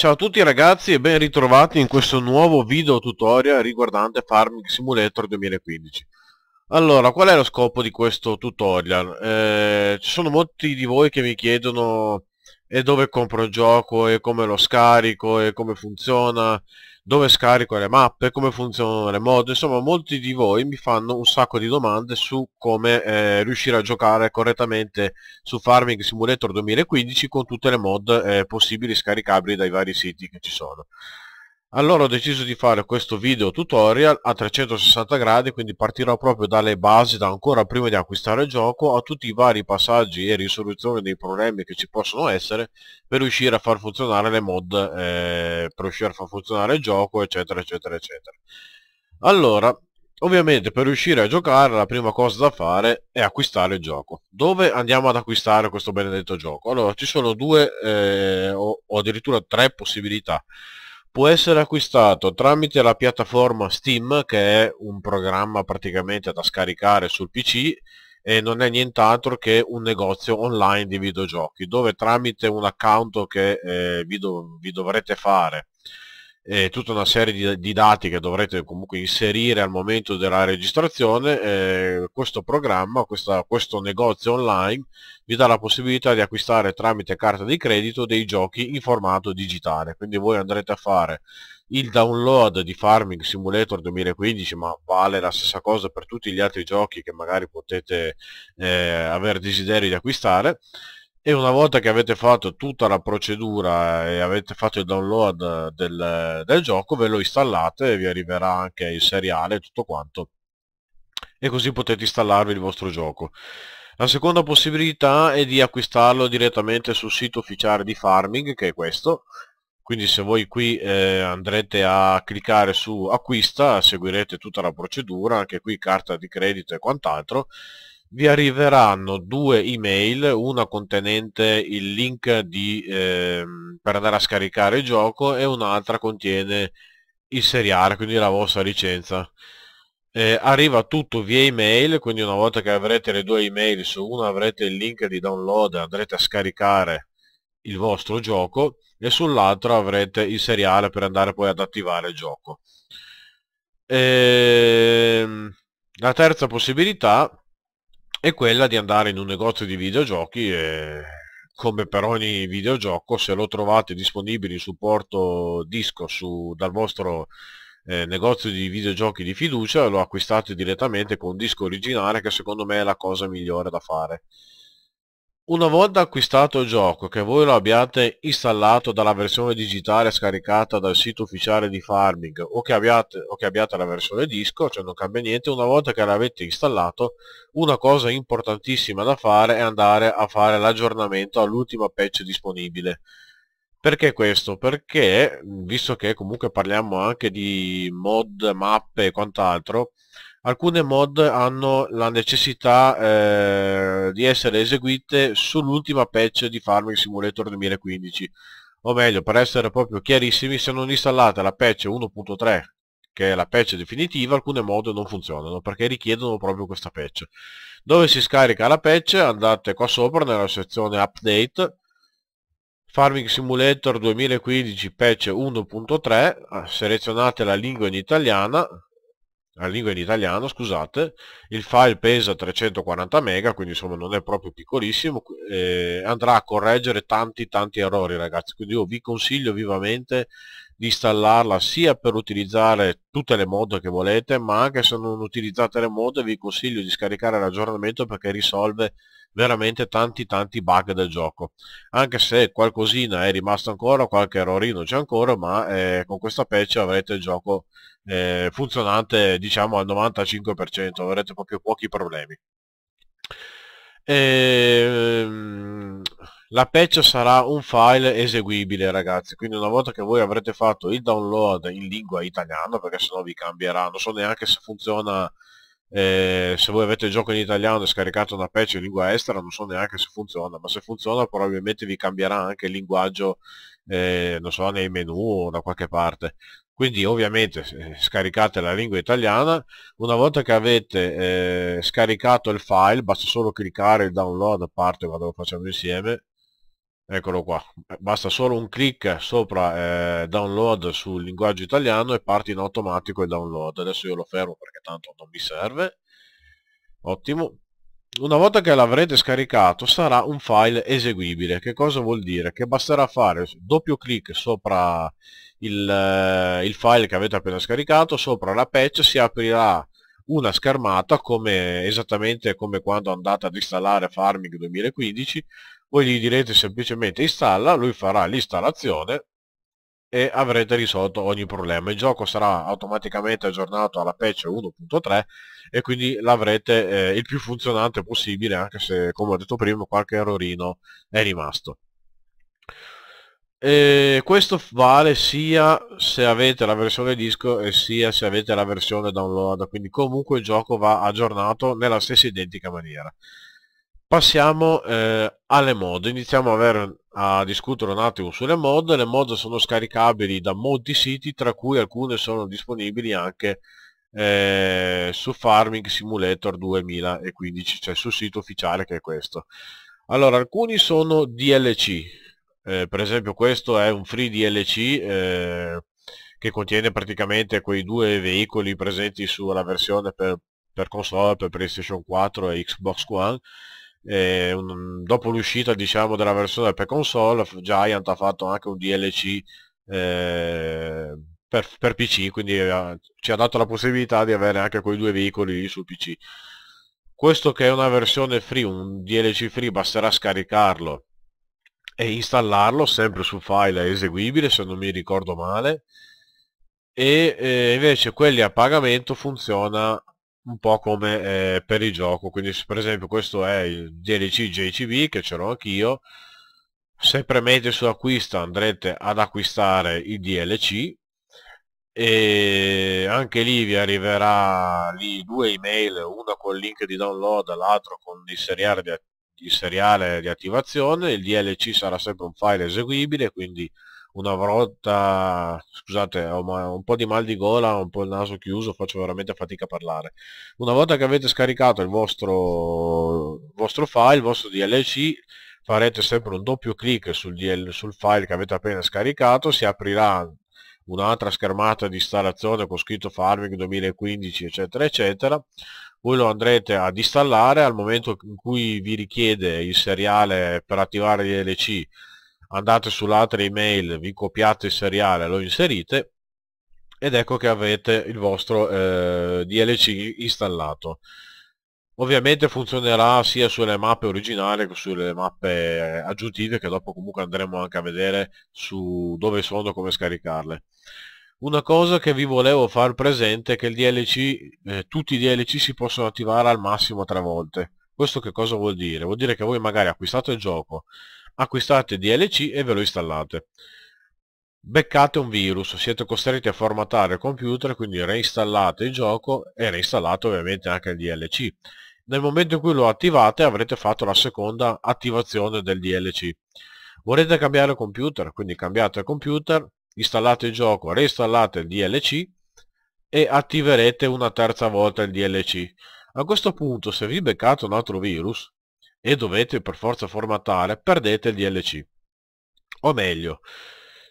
Ciao a tutti ragazzi e ben ritrovati in questo nuovo video tutorial riguardante Farming Simulator 2015 Allora, qual è lo scopo di questo tutorial? Eh, ci sono molti di voi che mi chiedono e eh, dove compro il gioco e come lo scarico e come funziona dove scarico le mappe, come funzionano le mod, insomma molti di voi mi fanno un sacco di domande su come eh, riuscire a giocare correttamente su Farming Simulator 2015 con tutte le mod eh, possibili scaricabili dai vari siti che ci sono allora ho deciso di fare questo video tutorial a 360 gradi quindi partirò proprio dalle basi da ancora prima di acquistare il gioco a tutti i vari passaggi e risoluzione dei problemi che ci possono essere per riuscire a far funzionare le mod eh, per riuscire a far funzionare il gioco eccetera eccetera eccetera allora ovviamente per riuscire a giocare la prima cosa da fare è acquistare il gioco dove andiamo ad acquistare questo benedetto gioco allora ci sono due eh, o, o addirittura tre possibilità può essere acquistato tramite la piattaforma Steam che è un programma praticamente da scaricare sul PC e non è nient'altro che un negozio online di videogiochi dove tramite un account che eh, vi, do vi dovrete fare eh, tutta una serie di, di, dati che dovrete comunque inserire al momento della registrazione, eh, questo programma, questa, questo negozio online vi dà la possibilità di acquistare tramite carta di credito dei giochi in formato digitale, quindi voi andrete a fare il download di Farming Simulator 2015 ma vale la stessa cosa per tutti gli altri giochi che magari potete eh, aver desiderio di acquistare e una volta che avete fatto tutta la procedura e avete fatto il download del, del, gioco ve lo installate e vi arriverà anche il seriale e tutto quanto e così potete installarvi il vostro gioco la seconda possibilità è di acquistarlo direttamente sul sito ufficiale di farming che è questo quindi se voi qui eh, andrete a cliccare su acquista seguirete tutta la procedura anche qui carta di credito e quant'altro vi arriveranno due email, una contenente il link di, eh, per andare a scaricare il gioco e un'altra contiene il seriale, quindi la vostra licenza. Eh, arriva tutto via email, quindi una volta che avrete le due email, su una avrete il link di download, e andrete a scaricare il vostro gioco e sull'altra avrete il seriale per andare poi ad attivare il gioco. Eh, la terza possibilità è quella di andare in un negozio di videogiochi e come per ogni videogioco se lo trovate disponibile in supporto disco su, dal vostro eh, negozio di videogiochi di fiducia lo acquistate direttamente con disco originale che secondo me è la cosa migliore da fare una volta acquistato il gioco, che voi lo abbiate installato dalla versione digitale scaricata dal sito ufficiale di Farming o che, abbiate, o che abbiate la versione disco, cioè non cambia niente, una volta che l'avete installato, una cosa importantissima da fare è andare a fare l'aggiornamento all'ultima patch disponibile. Perché questo? Perché, visto che comunque parliamo anche di mod, mappe e quant'altro, alcune mod hanno la necessità eh, di essere eseguite sull'ultima patch di Farming Simulator 2015 o meglio per essere proprio chiarissimi se non installate la patch 1.3 che è la patch definitiva alcune mod non funzionano perché richiedono proprio questa patch dove si scarica la patch andate qua sopra nella sezione update Farming Simulator 2015 patch 1.3 selezionate la lingua in italiana la lingua in italiano, scusate, il file pesa 340 mega, quindi insomma non è proprio piccolissimo, eh, andrà a correggere tanti tanti errori ragazzi, quindi io vi consiglio vivamente di installarla sia per utilizzare tutte le mod che volete, ma anche se non utilizzate le mod vi consiglio di scaricare l'aggiornamento perché risolve veramente tanti tanti bug del gioco anche se qualcosina è rimasto ancora qualche errorino c'è ancora ma eh, con questa patch avrete il gioco eh, funzionante diciamo al 95%, avrete proprio pochi problemi. E, ehm, la patch sarà un file eseguibile ragazzi, quindi una volta che voi avrete fatto il download in lingua italiana, perché sennò vi cambierà, non so neanche se funziona eh, se voi avete il gioco in italiano e scaricate una patch in lingua estera non so neanche se funziona ma se funziona probabilmente vi cambierà anche il linguaggio eh, non so nei menu o da qualche parte quindi ovviamente scaricate la lingua italiana una volta che avete eh, scaricato il file basta solo cliccare il download a parte quando lo facciamo insieme eccolo qua eh, basta solo un clic sopra eh, download sul linguaggio italiano e parte in automatico il download adesso io lo fermo perché tanto non mi serve ottimo una volta che l'avrete scaricato sarà un file eseguibile che cosa vuol dire? che basterà fare doppio clic sopra il, eh, il file che avete appena scaricato sopra la patch si aprirà una schermata come, esattamente come quando andate ad installare Farming 2015 voi gli direte semplicemente installa, lui farà l'installazione e avrete risolto ogni problema. Il gioco sarà automaticamente aggiornato alla patch 1.3 e quindi l'avrete eh, il più funzionante possibile, anche se come ho detto prima qualche errorino è rimasto. E eh, questo vale sia se avete la versione disco e sia se avete la versione download, quindi comunque il gioco va aggiornato nella stessa identica maniera. Passiamo eh, alle mod, iniziamo a, avere, a, discutere un attimo sulle mod, le mod sono scaricabili da molti siti tra cui alcune sono disponibili anche eh, su Farming Simulator 2015, cioè sul sito ufficiale che è questo. Allora, alcuni sono DLC, eh, per esempio questo è un free DLC eh, che contiene praticamente quei due veicoli presenti sulla versione per, per console, per PlayStation 4 e Xbox One eh, un, dopo l'uscita diciamo, della versione per console, Giant ha fatto anche un DLC eh, per, per, PC, quindi ha, eh, ci ha dato la possibilità di avere anche quei due veicoli sul PC. Questo che è una versione free, un DLC free, basterà scaricarlo e installarlo sempre su file eseguibile se non mi ricordo male e eh, invece quelli a pagamento funziona un po' come eh, per il gioco quindi per esempio questo è il DLC JCB che ce l'ho anch'io se premete su acquista andrete ad acquistare il DLC e anche lì vi arriverà lì due email uno con il link di download l'altro con il seriale di, il seriale di attivazione il DLC sarà sempre un file eseguibile quindi una volta, scusate, ho un po' di mal di gola, un po' il naso chiuso, faccio veramente fatica a parlare. Una volta che avete scaricato il vostro, il vostro file, il vostro DLC, farete sempre un doppio clic sul, DL, sul file che avete appena scaricato, si aprirà un'altra schermata di installazione con scritto Farming 2015 eccetera eccetera voi lo andrete ad installare al momento in cui vi richiede il seriale per attivare gli LC andate sull'altra email, vi copiate il seriale, lo inserite ed ecco che avete il vostro eh, DLC installato. Ovviamente funzionerà sia sulle mappe originali che sulle mappe aggiuntive che dopo comunque andremo anche a vedere su dove sono, e come scaricarle. Una cosa che vi volevo far presente è che DLC, eh, tutti i DLC si possono attivare al massimo tre volte. Questo che cosa vuol dire? Vuol dire che voi magari acquistate il gioco, acquistate DLC e ve lo installate. Beccate un virus, siete costretti a formattare il computer, quindi reinstallate il gioco e reinstallate ovviamente anche il DLC. Nel momento in cui lo attivate avrete fatto la seconda attivazione del DLC. Volete cambiare computer, quindi cambiate computer, installate il gioco, reinstallate il DLC e attiverete una terza volta il DLC. A questo punto se vi beccate un altro virus, e dovete per forza formattare, perdete il DLC. O meglio,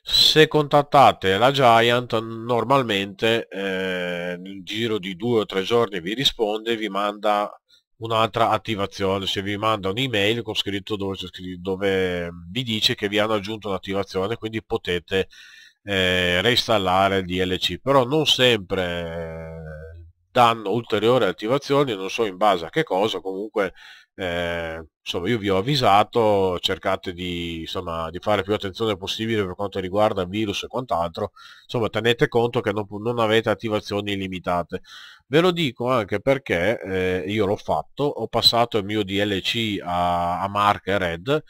se contattate la Giant normalmente eh, nel giro di due o tre giorni vi risponde e vi manda un'altra attivazione, se vi manda un'email con scritto dove, dove, vi dice che vi hanno aggiunto un'attivazione, quindi potete eh, reinstallare il DLC, però non sempre eh, danno ulteriori attivazioni, non so in base a che cosa, comunque eh, insomma io vi ho avvisato cercate di, insomma, di fare più attenzione possibile per quanto riguarda il virus e quant'altro insomma tenete conto che non, non, avete attivazioni limitate ve lo dico anche perché eh, io l'ho fatto ho passato il mio DLC a, a Mark e Red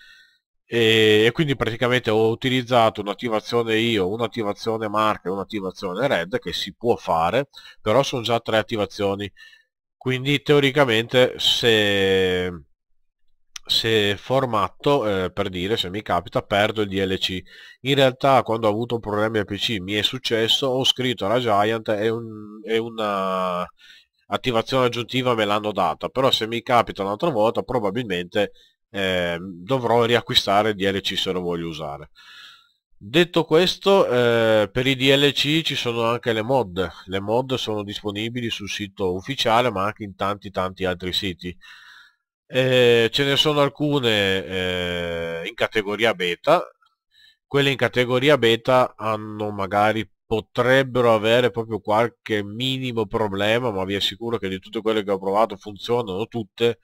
e, e quindi praticamente ho utilizzato un'attivazione io, un'attivazione Mark e un'attivazione Red che si può fare però sono già tre attivazioni quindi teoricamente se, se formatto eh, per dire se mi capita perdo il DLC in realtà quando ho avuto problemi al pc mi è successo ho scritto alla Giant e, un, una attivazione aggiuntiva me l'hanno data però se mi capita un'altra volta probabilmente eh, dovrò riacquistare il DLC se lo voglio usare Detto questo, eh, per i DLC ci sono anche le mod. Le mod sono disponibili sul sito ufficiale ma anche in tanti tanti altri siti. Eh, ce ne sono alcune eh, in categoria beta. Quelle in categoria beta hanno magari potrebbero avere proprio qualche minimo problema, ma vi assicuro che di tutte quelle che ho provato funzionano tutte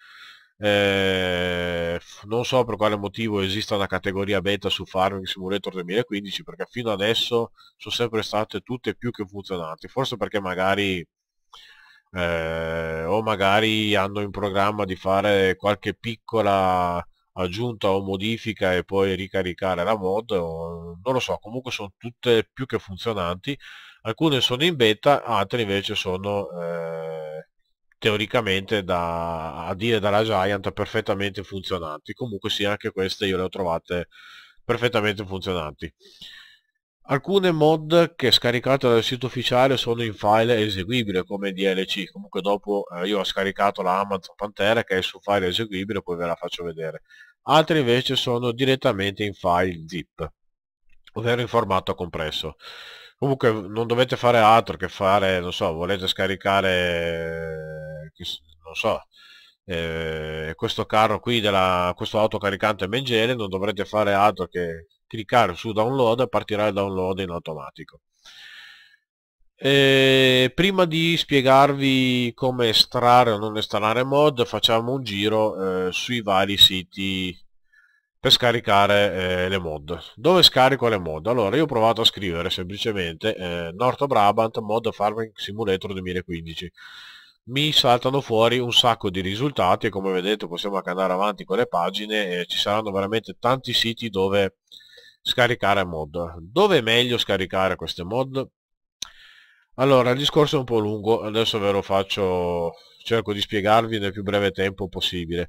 eh, non so per quale motivo esista una categoria beta su Farming Simulator 2015 perché fino adesso sono sempre state tutte più che funzionanti forse perché magari eh, o magari hanno in programma di fare qualche piccola aggiunta o modifica e poi ricaricare la mod o, non lo so comunque sono tutte più che funzionanti alcune sono in beta altre invece sono eh, teoricamente da, a dire dalla Giant perfettamente funzionanti. Comunque sì, anche queste io le ho trovate perfettamente funzionanti. Alcune mod che scaricate dal sito ufficiale sono in file eseguibile come DLC, comunque dopo eh, io ho scaricato la Amazon Pantera che è su file eseguibile, poi ve la faccio vedere. Altre invece sono direttamente in file zip, ovvero in formato compresso. Comunque non dovete fare altro che fare, non so, volete scaricare non so, eh, questo carro qui, della, questo autocaricante Mengele, non dovrete fare altro che cliccare su download e partirà il download in automatico. E prima di spiegarvi come estrarre o non estrarre mod facciamo un giro eh, sui vari siti per scaricare eh, le mod dove scarico le mod? allora io ho provato a scrivere semplicemente eh, North Brabant mod farming simulator 2015 mi saltano fuori un sacco di risultati e come vedete possiamo anche andare avanti con le pagine e ci saranno veramente tanti siti dove scaricare mod dove è meglio scaricare queste mod allora il discorso è un po' lungo adesso ve lo faccio cerco di spiegarvi nel più breve tempo possibile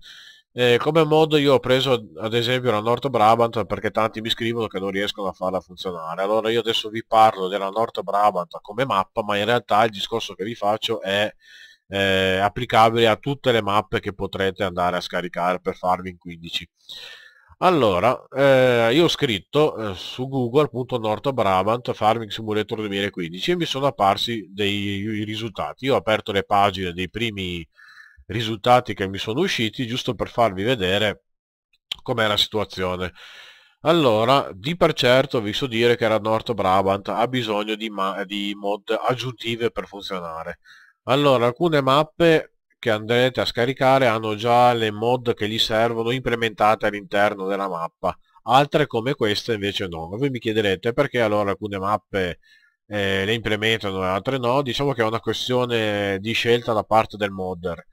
eh, come mod io ho preso ad esempio la North Brabant perché tanti mi scrivono che non riescono a farla funzionare allora io adesso vi parlo della North Brabant come mappa ma in realtà il discorso che vi faccio è eh, applicabile a tutte le mappe che potrete andare a scaricare per farvi in 15 allora, eh, io ho scritto eh, su Google Brabant Farming Simulator 2015 e mi sono apparsi dei risultati. Io ho aperto le pagine dei primi risultati che mi sono usciti giusto per farvi vedere com'è la situazione. Allora, di per certo vi so dire che la North Brabant ha bisogno di, di mod aggiuntive per funzionare. Allora, alcune mappe che andrete a scaricare hanno già le mod che gli servono implementate all'interno della mappa, altre come queste invece no. Voi mi chiederete perché allora alcune mappe eh, le implementano e altre no, diciamo che è una questione di scelta da parte del modder.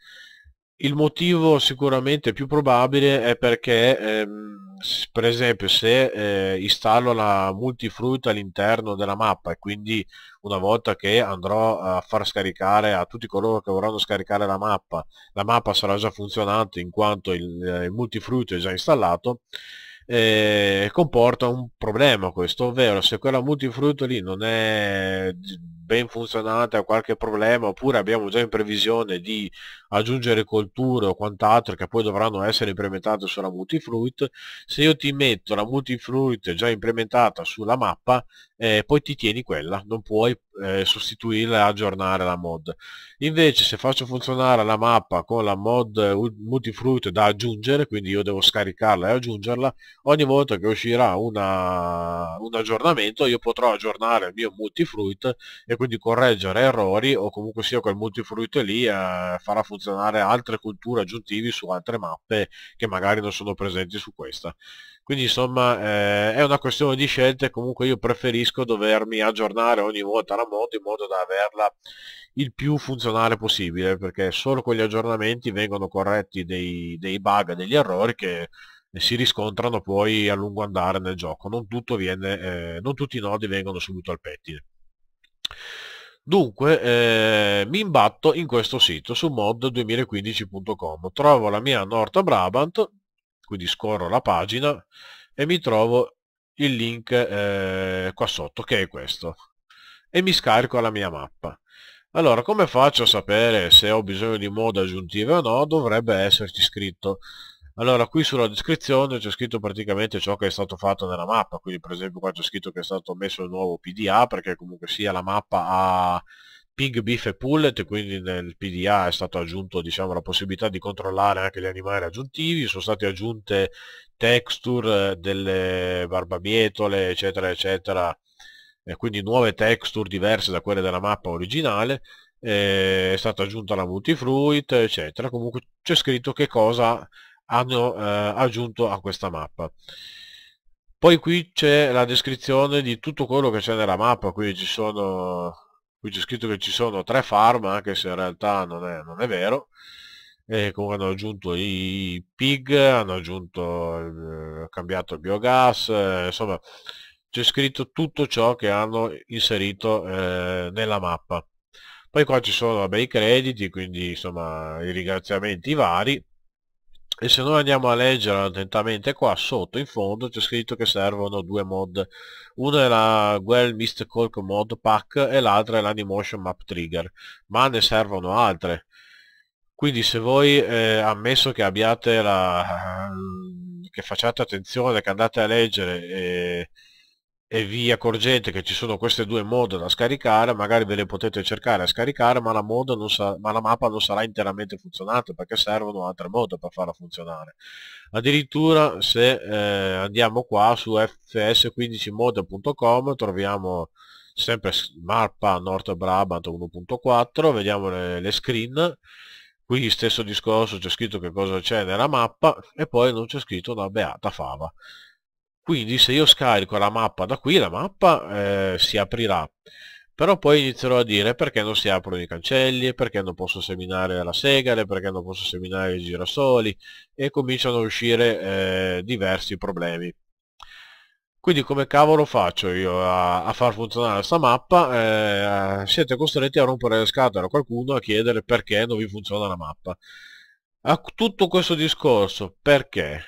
Il motivo sicuramente più probabile è perché ehm, per esempio se eh, installo la multifruit all'interno della mappa e quindi una volta che andrò a far scaricare a tutti coloro che vorranno scaricare la mappa, la mappa sarà già funzionante in quanto il, eh, il multifruit è già installato, eh, comporta un problema questo, ovvero se quella multifruit lì non è ben funzionante ha qualche problema oppure abbiamo già in previsione di aggiungere colture o quant'altro che poi dovranno essere implementate sulla multifruit se io ti metto la multifruit già implementata sulla mappa eh, poi ti tieni quella, non puoi eh, sostituirla e aggiornare la mod. Invece se faccio funzionare la mappa con la mod eh, multifruit da aggiungere, quindi io devo scaricarla e aggiungerla, ogni volta che uscirà una, un aggiornamento io potrò aggiornare il mio multifruit e quindi correggere errori o comunque sia quel multifruit lì eh, farà funzionare altre culture aggiuntivi su altre mappe che magari non sono presenti su questa. Quindi insomma eh, è una questione di scelte, comunque io preferisco preferisco dovermi aggiornare ogni volta la moto in modo da averla il più funzionale possibile perché solo con gli aggiornamenti vengono corretti dei, dei bug, degli errori che si riscontrano poi a lungo andare nel gioco non, viene, eh, non tutti i nodi vengono subito al pettine Dunque, eh, mi imbatto in questo sito su mod2015.com, trovo la mia Norta Brabant, quindi scorro la pagina e mi trovo il link eh, qua sotto che è questo e mi scarico la mia mappa allora come faccio a sapere se ho bisogno di mod aggiuntive o no dovrebbe esserci scritto allora qui sulla descrizione c'è scritto praticamente ciò che è stato fatto nella mappa quindi per esempio qua c'è scritto che è stato messo il nuovo PDA perché comunque sia la mappa a pig, beef e pullet, quindi nel PDA è stato aggiunto diciamo, la possibilità di controllare anche gli animali aggiuntivi, sono state aggiunte texture eh, delle barbabietole, eccetera, eccetera, e eh, quindi nuove texture diverse da quelle della mappa originale, eh, è stata aggiunta la multifruit, eccetera, comunque c'è scritto che cosa hanno eh, aggiunto a questa mappa. Poi qui c'è la descrizione di tutto quello che c'è nella mappa, qui ci sono qui c'è scritto che ci sono tre farm, anche se in realtà non è, non è vero, eh, comunque hanno aggiunto i pig, hanno aggiunto, eh, cambiato il biogas, eh, insomma c'è scritto tutto ciò che hanno inserito eh, nella mappa. Poi qua ci sono vabbè, i crediti, quindi insomma i ringraziamenti vari. E se noi andiamo a leggere attentamente qua sotto in fondo c'è scritto che servono due mod. Una è la Well Mist Cork Mod Pack e l'altra è l'Animotion Map Trigger, ma ne servono altre quindi se voi eh, ammesso che abbiate la che facciate attenzione che andate a leggere e, e, vi accorgete che ci sono queste due mod da scaricare magari ve le potete cercare a scaricare ma la, sa, ma la mappa non sarà interamente funzionante perché servono altre mod per farla funzionare addirittura se eh, andiamo qua su fs15mod.com troviamo sempre mappa North Brabant 1.4 vediamo le, le screen qui stesso discorso c'è scritto che cosa c'è nella mappa e poi non c'è scritto la beata fava quindi se io scarico la mappa da qui la mappa eh, si aprirà però poi inizierò a dire perché non si aprono i cancelli, perché non posso seminare la segale, perché non posso seminare i girasoli e cominciano a uscire eh, diversi problemi. Quindi come cavolo faccio io a, a far funzionare questa mappa? Eh, siete costretti a rompere le scatole a qualcuno a chiedere perché non vi funziona la mappa. A tutto questo discorso, perché?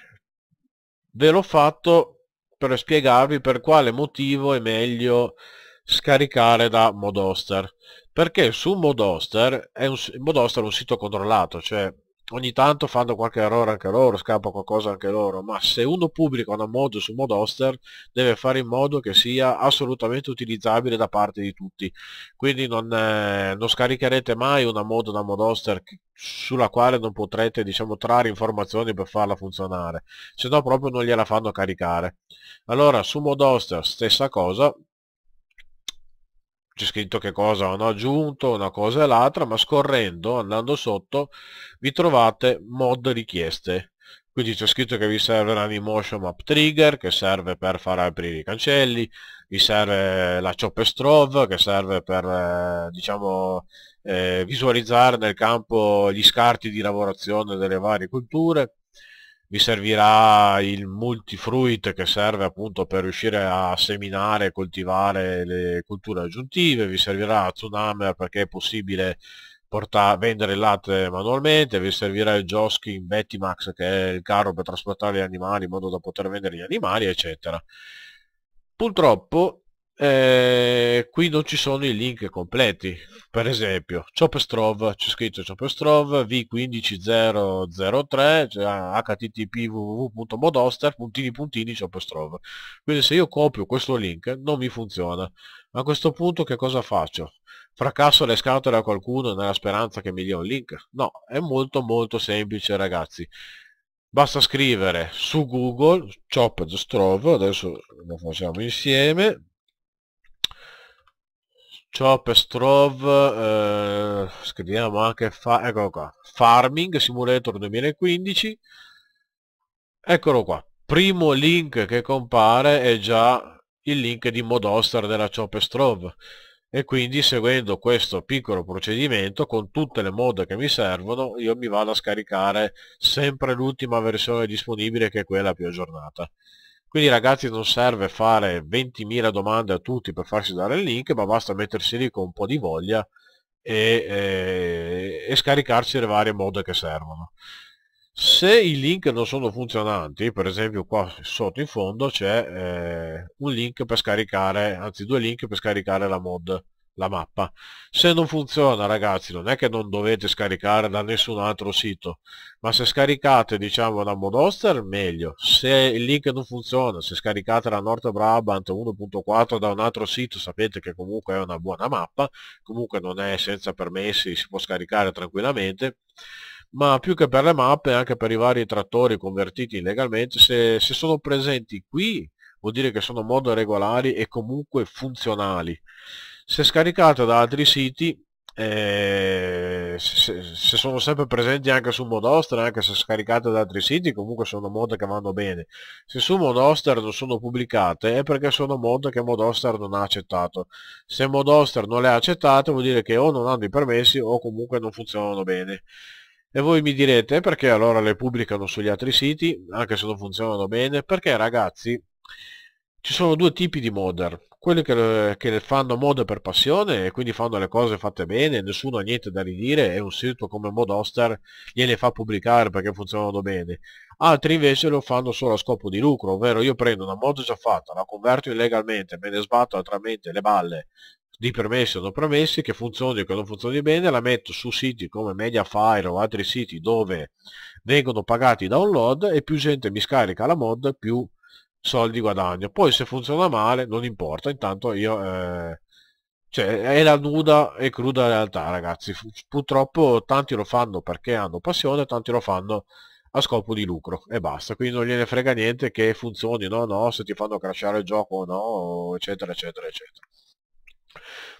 Ve l'ho fatto per spiegarvi per quale motivo è meglio scaricare da Modoster. Perché su Modoster è un, Modoster è un sito controllato, cioè ogni tanto fanno qualche errore anche loro, scappa qualcosa anche loro, ma se uno pubblica una mod su mod hoster deve fare in modo che sia assolutamente utilizzabile da parte di tutti. Quindi non, eh, non scaricherete mai una mod da mod hoster sulla quale non potrete diciamo, trarre informazioni per farla funzionare, se no proprio non gliela fanno caricare. Allora su mod hoster stessa cosa, c'è scritto che cosa hanno aggiunto, una cosa e l'altra, ma scorrendo, andando sotto, vi trovate mod richieste. Quindi c'è scritto che vi serve l'animotion map trigger, che serve per far aprire i cancelli, vi serve la chop strove, che serve per eh, diciamo, eh, visualizzare nel campo gli scarti di lavorazione delle varie culture, vi servirà il multifruit che serve appunto per riuscire a seminare e coltivare le culture aggiuntive, vi servirà Tsunami perché è possibile portare, vendere il latte manualmente, vi servirà il Joskin Bettimax che è il carro per trasportare gli animali in modo da poter vendere gli animali eccetera. Purtroppo eh, qui non ci sono i link completi per esempio Chopestrov c'è scritto Chopestrov V15003 cioè http ah, www.modoster puntini puntini Chopestrov quindi se io copio questo link non mi funziona a questo punto che cosa faccio? fracasso le scatole a qualcuno nella speranza che mi dia un link? no, è molto molto semplice ragazzi basta scrivere su google Chopestrov adesso lo facciamo insieme Chopper, Strove, eh, scriviamo anche fa ecco qua, Farming Simulator 2015, eccolo qua, primo link che compare è già il link di Modoster della Chopper Strove e quindi seguendo questo piccolo procedimento con tutte le mod che mi servono io mi vado a scaricare sempre l'ultima versione disponibile che è quella più aggiornata quindi ragazzi non serve fare 20.000 domande a tutti per farsi dare il link, ma basta mettersi lì con un po' di voglia e, e, eh, e scaricarsi le varie mod che servono. Se i link non sono funzionanti, per esempio qua sotto in fondo c'è eh, un link per scaricare, anzi due link per scaricare la mod la mappa. Se non funziona ragazzi non è che non dovete scaricare da nessun altro sito, ma se scaricate diciamo da Modoster meglio, se il link non funziona, se scaricate la North Brabant 1.4 da un altro sito sapete che comunque è una buona mappa, comunque non è senza permessi, si può scaricare tranquillamente ma più che per le mappe anche per i vari trattori convertiti illegalmente se, se sono presenti qui vuol dire che sono modo regolari e comunque funzionali se scaricato da altri siti eh, se, se, sono sempre presenti anche su Modoster anche se scaricate da altri siti comunque sono mod che vanno bene se su Modoster non sono pubblicate è perché sono mod che Modoster non ha accettato se Modoster non le ha accettate vuol dire che o non hanno i permessi o comunque non funzionano bene e voi mi direte perché allora le pubblicano sugli altri siti anche se non funzionano bene perché ragazzi ci sono due tipi di modder, quelli che, che, fanno mod per passione e quindi fanno le cose fatte bene, nessuno ha niente da ridire e un sito come Modoster gliele fa pubblicare perché funzionano bene. Altri invece lo fanno solo a scopo di lucro, ovvero io prendo una mod già fatta, la converto illegalmente, me ne sbatto altrimenti le balle di permessi o non permessi, che funzioni o che non funzioni bene, la metto su siti come Mediafire o altri siti dove vengono pagati download e più gente mi scarica la mod, più soldi guadagno. Poi se funziona male non importa, intanto io... Eh, cioè è la nuda e cruda realtà ragazzi, purtroppo tanti lo fanno perché hanno passione, tanti lo fanno a scopo di lucro e basta, quindi non gliene frega niente che funzioni, no, no, se ti fanno crashare il gioco o no, eccetera, eccetera, eccetera.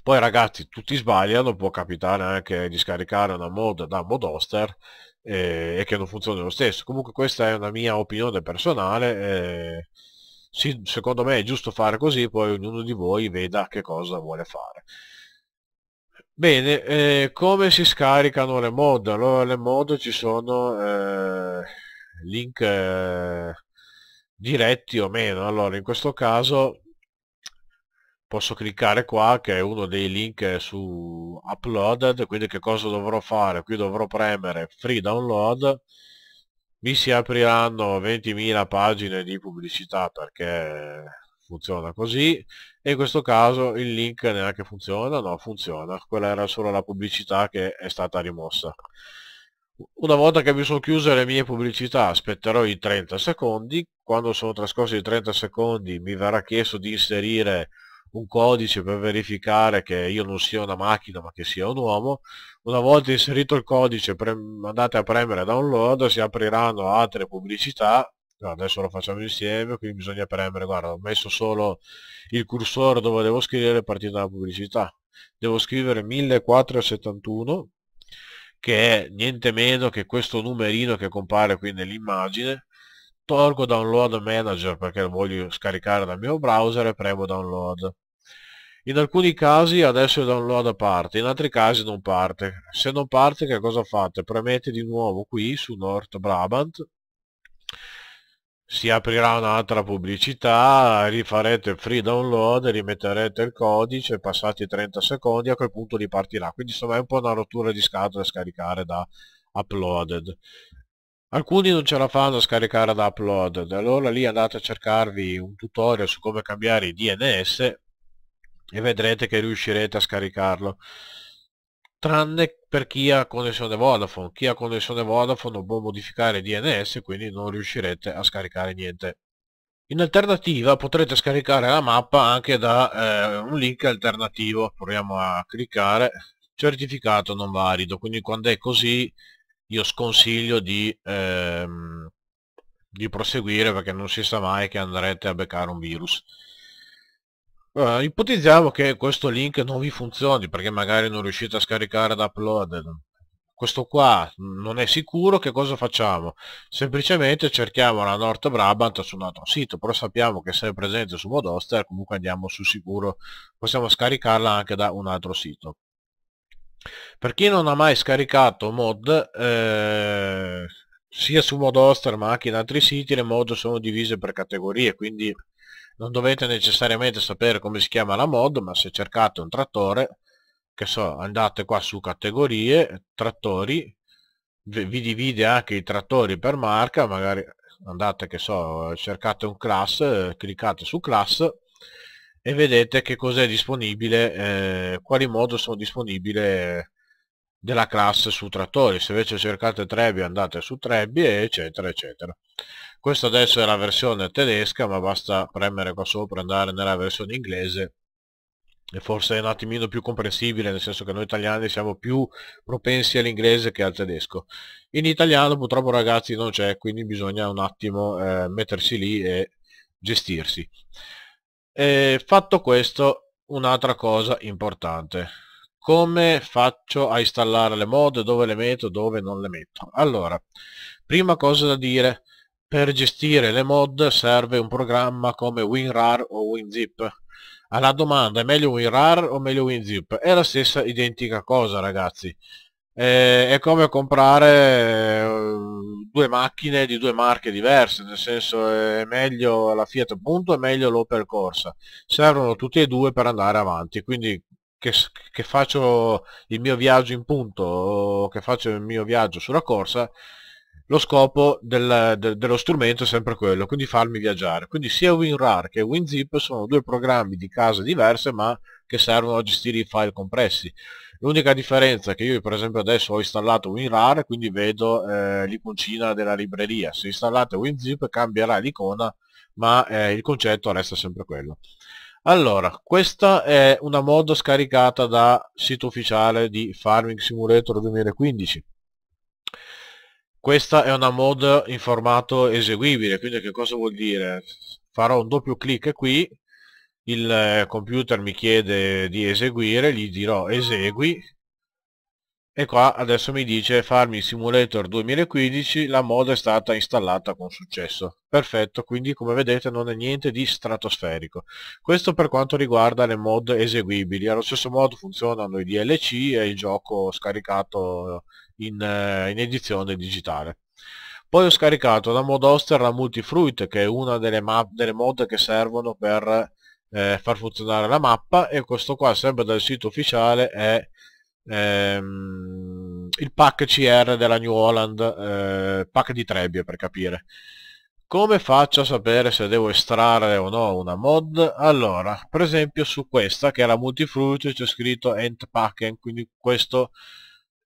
Poi ragazzi, tutti sbagliano, può capitare anche di scaricare una mod da modoster eh, e che non funzioni lo stesso. Comunque questa è una mia opinione personale. Eh, sì, secondo me è giusto fare così, poi ognuno di voi veda che cosa vuole fare. Bene, eh, come si scaricano le mod? Allora le mod ci sono eh, link eh, diretti o meno, allora in questo caso posso cliccare qua che è uno dei link su uploaded, quindi che cosa dovrò fare? Qui dovrò premere free download mi si apriranno 20.000 pagine di pubblicità perché funziona così e in questo caso il link neanche funziona, no funziona, quella era solo la pubblicità che è stata rimossa. Una volta che mi sono chiuse le mie pubblicità aspetterò i 30 secondi, quando sono trascorsi i 30 secondi mi verrà chiesto di inserire un codice per verificare che io non sia una macchina ma che sia un uomo una volta inserito il codice andate a premere download si apriranno altre pubblicità adesso lo facciamo insieme quindi bisogna premere guarda ho messo solo il cursore dove devo scrivere partita dalla pubblicità devo scrivere 1471 che è niente meno che questo numerino che compare qui nell'immagine tolgo download manager perché lo voglio scaricare dal mio browser e premo download in alcuni casi adesso il download parte, in altri casi non parte. Se non parte che cosa fate? Premete di nuovo qui su North Brabant, si aprirà un'altra pubblicità, rifarete free download, rimetterete il codice, passati 30 secondi a quel punto ripartirà. Quindi insomma è un po' una rottura di scatole scaricare da uploaded. Alcuni non ce la fanno a scaricare da uploaded, allora lì andate a cercarvi un tutorial su come cambiare i DNS e vedrete che riuscirete a scaricarlo tranne per chi ha connessione Vodafone chi ha connessione Vodafone non può modificare DNS quindi non riuscirete a scaricare niente in alternativa potrete scaricare la mappa anche da eh, un link alternativo proviamo a cliccare certificato non valido quindi quando è così io sconsiglio di, ehm, di proseguire perché non si sa mai che andrete a beccare un virus allora, eh, ipotizziamo che questo link non vi funzioni perché magari non riuscite a scaricare da upload. Questo qua non è sicuro, che cosa facciamo? Semplicemente cerchiamo la North Brabant su un altro sito, però sappiamo che se è presente su Modoster comunque andiamo su sicuro, possiamo scaricarla anche da un altro sito. Per chi non ha mai scaricato mod, eh, sia su Modoster ma anche in altri siti le mod sono divise per categorie, quindi non dovete necessariamente sapere come si chiama la mod ma se cercate un trattore che so andate qua su categorie trattori vi divide anche i trattori per marca magari andate che so cercate un class cliccate su class e vedete che cos'è disponibile eh, quali mod sono disponibili della classe su trattori se invece cercate Trebbi andate su Trebbi eccetera eccetera questa adesso è la versione tedesca ma basta premere qua sopra andare nella versione inglese e forse è un attimino più comprensibile nel senso che noi italiani siamo più propensi all'inglese che al tedesco in italiano purtroppo ragazzi non c'è quindi bisogna un attimo eh, mettersi lì e gestirsi e fatto questo un'altra cosa importante come faccio a installare le mod dove le metto dove non le metto allora prima cosa da dire per gestire le mod serve un programma come WinRAR o WinZip. Alla domanda è meglio WinRAR o meglio WinZip? È la stessa identica cosa ragazzi. Eh, è come comprare eh, due macchine di due marche diverse, nel senso eh, è meglio la Fiat Punto e meglio l'Opel Corsa. Servono tutti e due per andare avanti, quindi che, che faccio il mio viaggio in punto o che faccio il mio viaggio sulla corsa lo scopo del, de, dello strumento è sempre quello, quindi farmi viaggiare. Quindi sia WinRAR che WinZip sono due programmi di case diverse ma che servono a gestire i file compressi. L'unica differenza è che io per esempio adesso ho installato WinRAR quindi vedo eh, l'iconcina della libreria. Se installate WinZip cambierà l'icona ma eh, il concetto resta sempre quello. Allora, questa è una mod scaricata da sito ufficiale di Farming Simulator 2015 questa è una mod in formato eseguibile quindi che cosa vuol dire farò un doppio clic qui il eh, computer mi chiede di eseguire gli dirò esegui e qua adesso mi dice farmi simulator 2015 la mod è stata installata con successo perfetto quindi come vedete non è niente di stratosferico questo per quanto riguarda le mod eseguibili allo stesso modo funzionano i DLC e il gioco scaricato in, eh, in edizione digitale. Poi ho scaricato da Oster la Multifruit che è una delle, delle mod che servono per eh, far funzionare la mappa e questo qua sempre dal sito ufficiale è ehm, il pack CR della New Holland, eh, pack di Trebbie per capire. Come faccio a sapere se devo estrarre o no una mod? Allora, per esempio su questa che è la Multifruit c'è scritto End Pack, quindi questo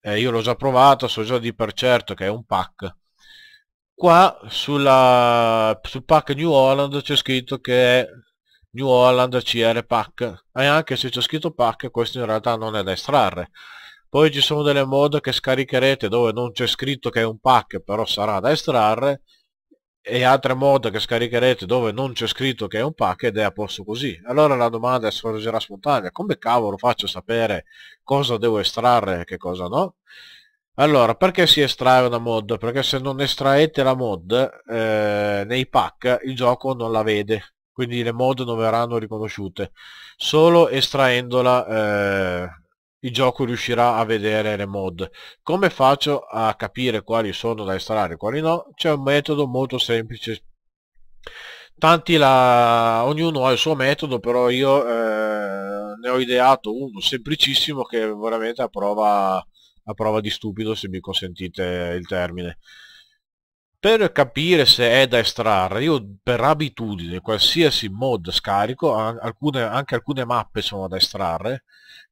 eh, io l'ho già provato, so già di per certo che è un pack. Qua sulla, sul pack New Holland c'è scritto che è New Holland CR pack e anche se c'è scritto pack questo in realtà non è da estrarre poi ci sono delle mod che scaricherete dove non c'è scritto che è un pack però sarà da estrarre e altre mod che scaricherete dove non c'è scritto che è un pack ed è a posto così. Allora la domanda sorgerà spontanea, come cavolo faccio a sapere cosa devo estrarre e che cosa no? Allora, perché si estrae una mod? Perché se non estraete la mod eh, nei pack il gioco non la vede, quindi le mod non verranno riconosciute, solo estraendola eh, il gioco riuscirà a vedere le mod. Come faccio a capire quali sono da installare e quali no? C'è un metodo molto semplice. Tanti la... ognuno ha il suo metodo, però io eh, ne ho ideato uno semplicissimo che veramente a prova, a prova di stupido, se mi consentite il termine. Per capire se è da estrarre, io per abitudine, qualsiasi mod scarico, alcune, anche alcune mappe sono da estrarre,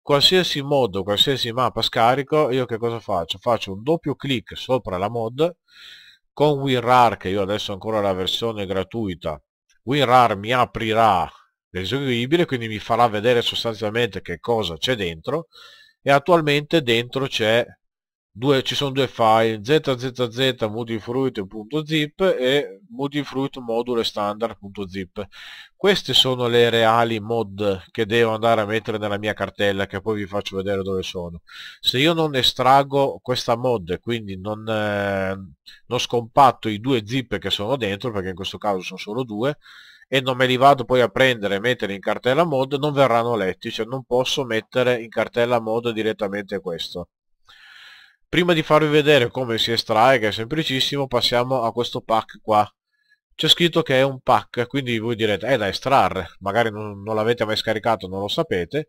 qualsiasi mod, o qualsiasi mappa scarico, io che cosa faccio? Faccio un doppio clic sopra la mod, con WinRAR, che io adesso ho ancora la versione gratuita, WinRAR mi aprirà l'eseguibile, quindi mi farà vedere sostanzialmente che cosa c'è dentro, e attualmente dentro c'è due, ci sono due file zzz modifruit.zip e multifruit module standard.zip queste sono le reali mod che devo andare a mettere nella mia cartella che poi vi faccio vedere dove sono se io non estraggo questa mod quindi non, eh, non scompatto i due zip che sono dentro perché in questo caso sono solo due e non me li vado poi a prendere e mettere in cartella mod non verranno letti cioè non posso mettere in cartella mod direttamente questo Prima di farvi vedere come si estrae, che è semplicissimo, passiamo a questo pack qua. C'è scritto che è un pack, quindi voi direte, è eh, da estrarre, magari non, non l'avete mai scaricato, non lo sapete.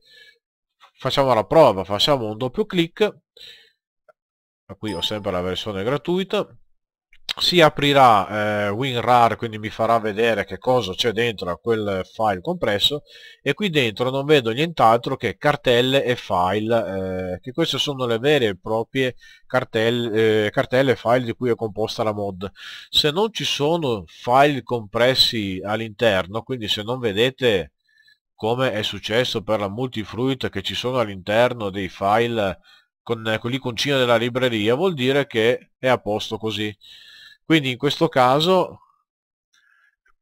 Facciamo la prova, facciamo un doppio clic. Qui ho sempre la versione gratuita si aprirà eh, WinRAR quindi mi farà vedere che cosa c'è dentro a quel file compresso e qui dentro non vedo nient'altro che cartelle e file eh, che queste sono le vere e proprie cartelle, eh, cartelle e file di cui è composta la mod se non ci sono file compressi all'interno quindi se non vedete come è successo per la multifruit che ci sono all'interno dei file con, eh, con l'iconcina della libreria vuol dire che è a posto così quindi in questo caso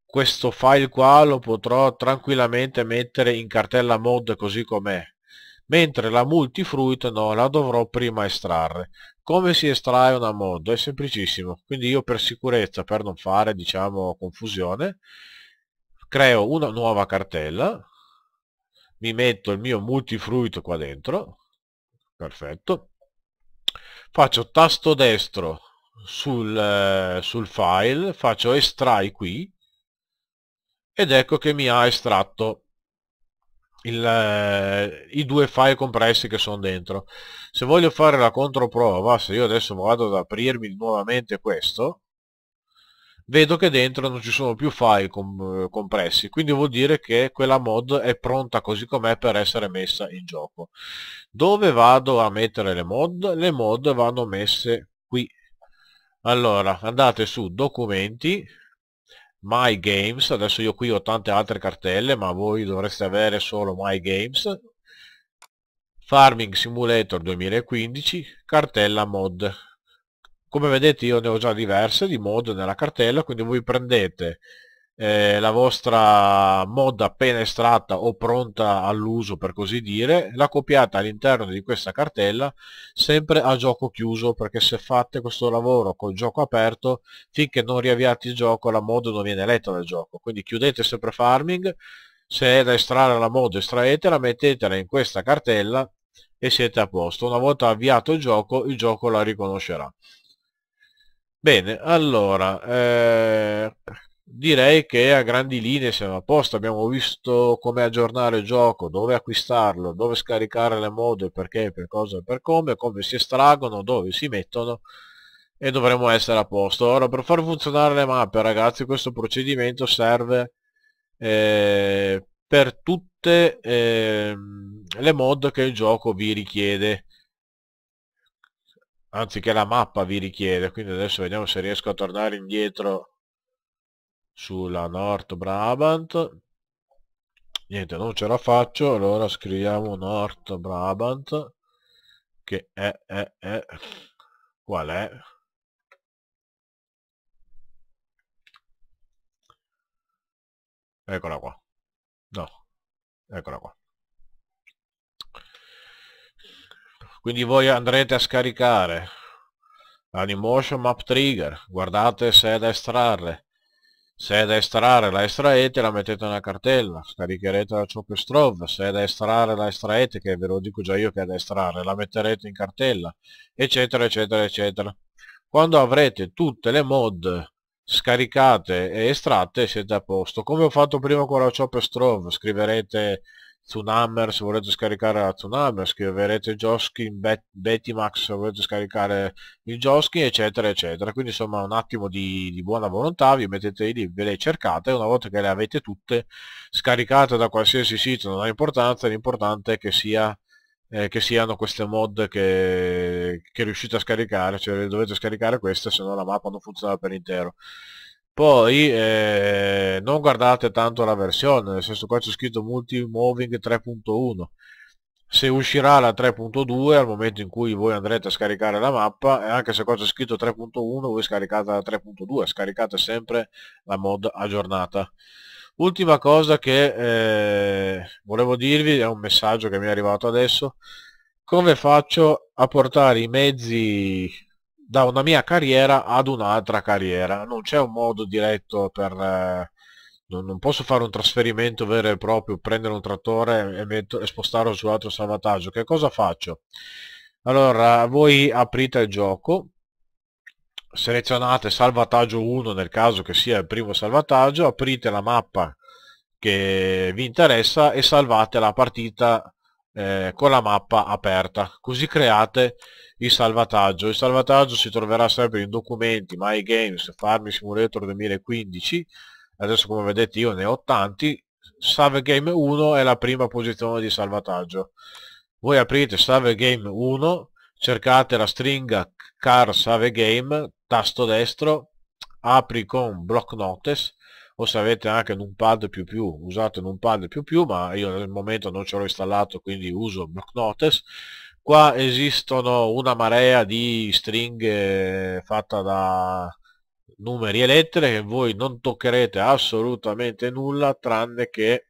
questo file qua lo potrò tranquillamente mettere in cartella mod così com'è mentre la multifruit no la dovrò prima estrarre come si estrae una mod è semplicissimo quindi io per sicurezza per non fare diciamo confusione creo una nuova cartella mi metto il mio multifruit qua dentro perfetto faccio tasto destro sul, eh, sul file, faccio estrai qui ed ecco che mi ha estratto il, eh, i due file compressi che sono dentro se voglio fare la controprova se io adesso vado ad aprirmi nuovamente questo vedo che dentro non ci sono più file com eh, compressi quindi vuol dire che quella mod è pronta così com'è per essere messa in gioco dove vado a mettere le mod? le mod vanno messe allora andate su documenti my games adesso io qui ho tante altre cartelle ma voi dovreste avere solo my games farming simulator 2015 cartella mod come vedete io ne ho già diverse di mod nella cartella quindi voi prendete eh, la vostra mod appena estratta o pronta all'uso per così dire, la copiate all'interno di questa cartella sempre a gioco chiuso perché se fate questo lavoro col gioco aperto finché non riavviate il gioco la mod non viene letta dal gioco, quindi chiudete sempre farming, se è da estrarre la mod estraetela, mettetela in questa cartella e siete a posto, una volta avviato il gioco il gioco la riconoscerà. Bene, allora, eh direi che a grandi linee siamo a posto abbiamo visto come aggiornare il gioco dove acquistarlo dove scaricare le mod perché per cosa e per come come si estraggono dove si mettono e dovremmo essere a posto ora per far funzionare le mappe ragazzi questo procedimento serve eh, per tutte eh, le mod che il gioco vi richiede anziché la mappa vi richiede quindi adesso vediamo se riesco a tornare indietro sulla North Brabant niente non ce la faccio allora scriviamo North Brabant che è, è, è qual è eccola qua no eccola qua quindi voi andrete a scaricare animation Map Trigger guardate se è da estrarre se è da estrarre la estraete la mettete nella cartella, scaricherete la chop strov, se è da estrarre la estraete, che ve lo dico già io che è da estrarre, la metterete in cartella, eccetera eccetera eccetera. Quando avrete tutte le mod scaricate e estratte siete a posto. Come ho fatto prima con la chop strov, scriverete Tsunammer se volete scaricare la Tsunammer scriverete Joskin Bet Betimax se volete scaricare il Joskin eccetera eccetera quindi insomma un attimo di, di buona volontà vi mettete lì ve le cercate una volta che le avete tutte scaricate da qualsiasi sito non ha importanza l'importante è che sia eh, che siano queste mod che, che riuscite a scaricare cioè dovete scaricare queste se no la mappa non funziona per intero poi eh, non guardate tanto la versione, nel senso qua c'è scritto multi moving 3.1. Se uscirà la 3.2 al momento in cui voi andrete a scaricare la mappa, e anche se qua c'è scritto 3.1 voi scaricate la 3.2, scaricate sempre la mod aggiornata. Ultima cosa che eh, volevo dirvi, è un messaggio che mi è arrivato adesso, come faccio a portare i mezzi da una mia carriera ad un'altra carriera. Non c'è un modo diretto per... Eh, non, posso fare un trasferimento vero e proprio, prendere un trattore e, metto, e spostarlo su altro salvataggio. Che cosa faccio? Allora, voi aprite il gioco, selezionate salvataggio 1 nel caso che sia il primo salvataggio, aprite la mappa che vi interessa e salvate la partita eh, con la mappa aperta così create il salvataggio il salvataggio si troverà sempre in documenti my games farming simulator 2015 adesso come vedete io ne ho tanti save game 1 è la prima posizione di salvataggio voi aprite save game 1 cercate la stringa car save game tasto destro apri con block notes o se avete anche in un pad più più usate in un pad più più ma io nel momento non ce l'ho installato quindi uso block notice qua esistono una marea di stringhe fatta da numeri e lettere che voi non toccherete assolutamente nulla tranne che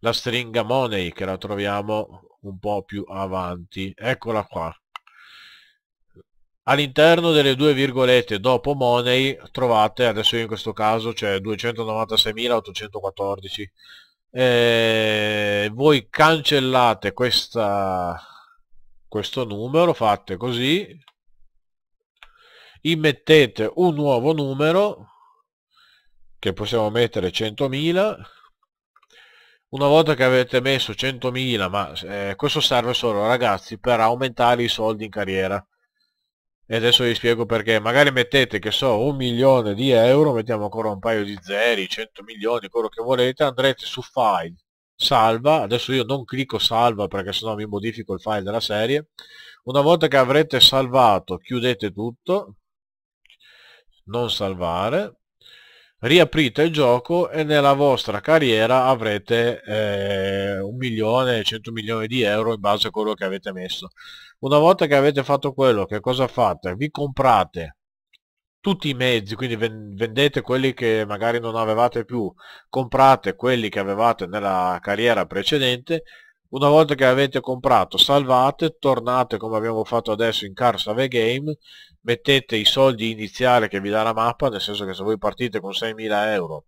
la stringa money che la troviamo un po' più avanti eccola qua all'interno delle due virgolette dopo money trovate adesso in questo caso c'è cioè 296.814 eh, voi cancellate questa, questo numero fate così immettete un nuovo numero che possiamo mettere 100.000 una volta che avete messo 100.000 ma eh, questo serve solo ragazzi per aumentare i soldi in carriera e adesso vi spiego perché magari mettete che so un milione di euro mettiamo ancora un paio di zeri 100 milioni quello che volete andrete su file salva adesso io non clicco salva perché sennò mi modifico il file della serie una volta che avrete salvato chiudete tutto non salvare riaprite il gioco e nella vostra carriera avrete eh, un milione 100 milioni di euro in base a quello che avete messo una volta che avete fatto quello che cosa fate? vi comprate tutti i mezzi quindi vendete quelli che magari non avevate più comprate quelli che avevate nella carriera precedente una volta che avete comprato salvate tornate come abbiamo fatto adesso in cars of Save Game mettete i soldi iniziali che vi dà la mappa nel senso che se voi partite con 6.000 euro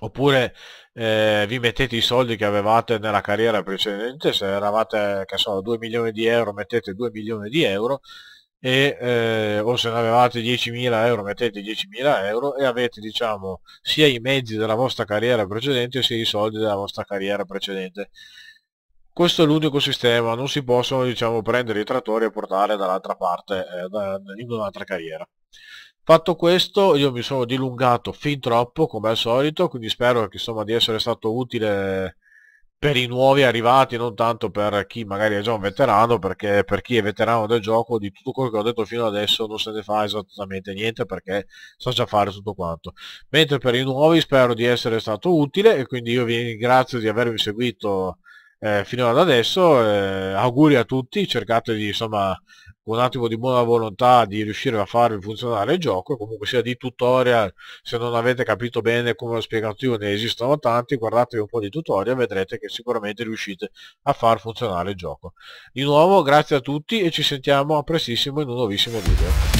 oppure eh, vi mettete i soldi che avevate nella carriera precedente, se eravate che so, 2 milioni di euro mettete 2 milioni di euro e, eh, o se ne avevate 10.000 euro mettete 10.000 euro e avete diciamo sia i mezzi della vostra carriera precedente sia i soldi della vostra carriera precedente. Questo è l'unico sistema, non si possono diciamo, prendere i trattori e portare dall'altra parte, eh, da, in un'altra carriera. Fatto questo io mi sono dilungato fin troppo come al solito, quindi spero che, insomma, di essere stato utile per i nuovi arrivati, non tanto per chi magari è già un veterano, perché per chi è veterano del gioco di tutto quello che ho detto fino adesso non se ne fa esattamente niente perché so già fare tutto quanto. Mentre per i nuovi spero di essere stato utile e quindi io vi ringrazio di avermi seguito eh, fino ad adesso, eh, auguri a tutti, cercate di insomma un attimo di buona volontà di riuscire a farvi funzionare il gioco comunque sia di tutorial se non avete capito bene come lo spiegato io ne esistono tanti guardatevi un po' di tutorial vedrete che sicuramente riuscite a far funzionare il gioco di nuovo grazie a tutti e ci sentiamo a prestissimo in un nuovissimo video